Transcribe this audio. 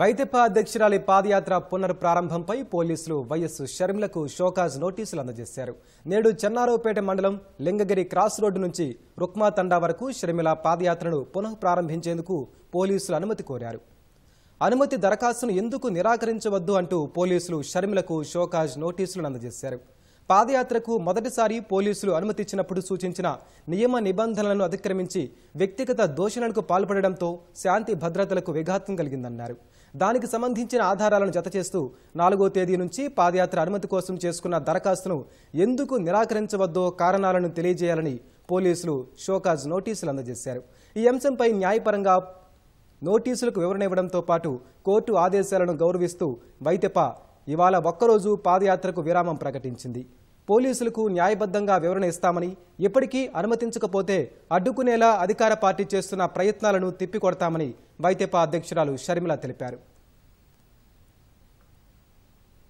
వైద్యప అధ్యక్షురాలి పాదయాత్ర పునఃప్రారంభంపై పోలీసులు వైఎస్ షర్మిలకు షోకాజ్ నోటీసులు అందజేశారు నేడు చెన్నారావుపేట మండలం లింగగిరి క్రాస్ రోడ్డు నుంచి రుక్మా తండా వరకు షర్మిల పాదయాత్రను పునఃప్రారంభించేందుకు పోలీసులు అనుమతి కోరారు అనుమతి దరఖాస్తును ఎందుకు నిరాకరించవద్దు అంటూ పోలీసులు షర్మిలకు షోకాజ్ నోటీసులను అందజేశారు పాదయాత్రకు మొదటిసారి పోలీసులు అనుమతిచ్చినప్పుడు సూచించిన నియమ నిబంధనలను అతిక్రమించి వ్యక్తిగత దోషణలకు పాల్పడడంతో శాంతి భద్రతలకు విఘాతం కలిగిందన్నారు దానికి సంబంధించిన ఆధారాలను జతచేస్తూ నాలుగో తేదీ నుంచి పాదయాత్ర అనుమతి కోసం చేసుకున్న దరఖాస్తును ఎందుకు నిరాకరించవద్దో కారణాలను తెలియజేయాలని పోలీసులు షోకాజ్ నోటీసులు అందజేశారు ఈ అంశంపై న్యాయపరంగా నోటీసులకు వివరణ ఇవ్వడంతో పాటు కోర్టు ఆదేశాలను గౌరవిస్తూ వైతెప ఇవాళ ఒక్కరోజు పాదయాత్రకు విరామం ప్రకటించింది పోలీసులకు న్యాయబద్ధంగా వివరణ ఇస్తామని ఇప్పటికీ అనుమతించకపోతే అడ్డుకునేలా అధికార పార్టీ చేస్తున్న ప్రయత్నాలను తిప్పికొడతామని వైతెపా అధ్యక్షురాలు షర్మిల తెలిపారు